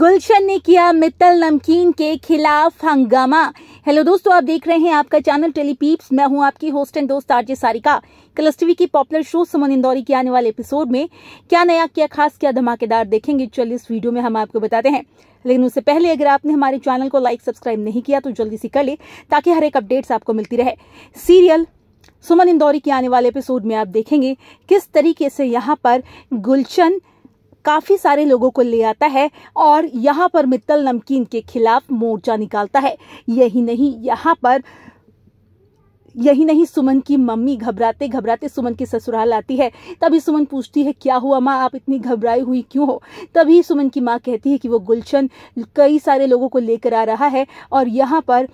गुलशन ने किया मित्तल नमकीन के खिलाफ हंगामा हेलो दोस्तों आप देख रहे हैं आपका चैनल टेलीपीप्स मैं हूं आपकी होस्ट एंड दोस्त आरजे सारिका कलस टीवी की पॉपुलर शो सुमन इंदौरी के आने वाले एपिसोड में क्या नया क्या खास क्या धमाकेदार देखेंगे चलिए इस वीडियो में हम आपको बताते हैं लेकिन उससे पहले अगर आपने हमारे चैनल को लाइक सब्सक्राइब नहीं किया तो जल्दी से कर ले ताकि हर एक अपडेट्स आपको मिलती रहे सीरियल सुमन इंदौरी के आने वाले एपिसोड में आप देखेंगे किस तरीके से यहाँ पर गुलशन काफी सारे लोगों को ले आता है और यहाँ पर मित्तल नमकीन के खिलाफ मोर्चा निकालता है यही नहीं यहाँ पर यही नहीं सुमन की मम्मी घबराते घबराते सुमन के ससुराल आती है तभी सुमन पूछती है क्या हुआ माँ आप इतनी घबराई हुई क्यों हो तभी सुमन की माँ कहती है कि वो गुलशन कई सारे लोगों को लेकर आ रहा है और यहाँ पर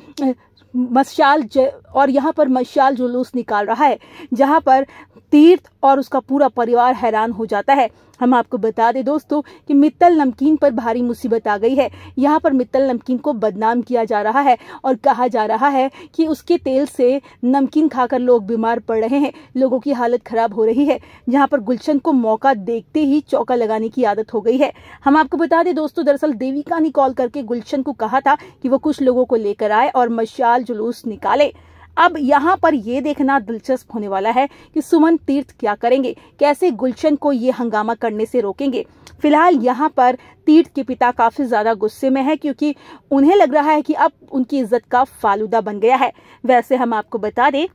मशाल और यहाँ पर मशाल जुलूस निकाल रहा है जहाँ पर तीर्थ और उसका पूरा परिवार हैरान हो जाता है हम आपको बता दें दोस्तों कि मित्तल नमकीन पर भारी मुसीबत आ गई है यहाँ पर मित्तल नमकीन को बदनाम किया जा रहा है और कहा जा रहा है कि उसके तेल से नमकीन खाकर लोग बीमार पड़ रहे हैं लोगों की हालत खराब हो रही है यहाँ पर गुलशन को मौका देखते ही चौका लगाने की आदत हो गई है हम आपको बता दें दोस्तों दरअसल देविका ने कॉल करके गुलशन को कहा था कि वो कुछ लोगों को लेकर आए और मशाल जुलूस निकाले अब यहाँ पर यह देखना दिलचस्प होने वाला है कि सुमन तीर्थ क्या करेंगे कैसे गुलशन को ये हंगामा करने से रोकेंगे फिलहाल यहाँ पर तीर्थ के पिता काफ़ी ज़्यादा गुस्से में है क्योंकि उन्हें लग रहा है कि अब उनकी इज्जत का फालूदा बन गया है वैसे हम आपको बता दें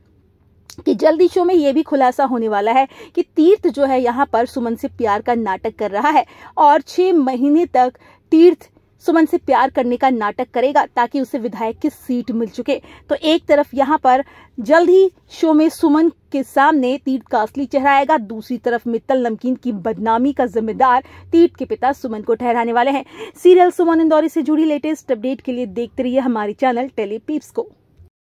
कि जल्दी शो में ये भी खुलासा होने वाला है कि तीर्थ जो है यहाँ पर सुमन से प्यार का नाटक कर रहा है और छह महीने तक तीर्थ सुमन से प्यार करने का नाटक करेगा ताकि उसे विधायक की सीट मिल चुके तो एक तरफ यहाँ पर जल्द ही शो में सुमन के सामने तीर्थ का असली चेहरा आएगा दूसरी तरफ मित्तल नमकीन की बदनामी का जिम्मेदार तीर्थ के पिता सुमन को ठहराने वाले हैं सीरियल सुमन इंदौरी से जुड़ी लेटेस्ट अपडेट के लिए देखते रहिए हमारे चैनल टेलीपीप्स को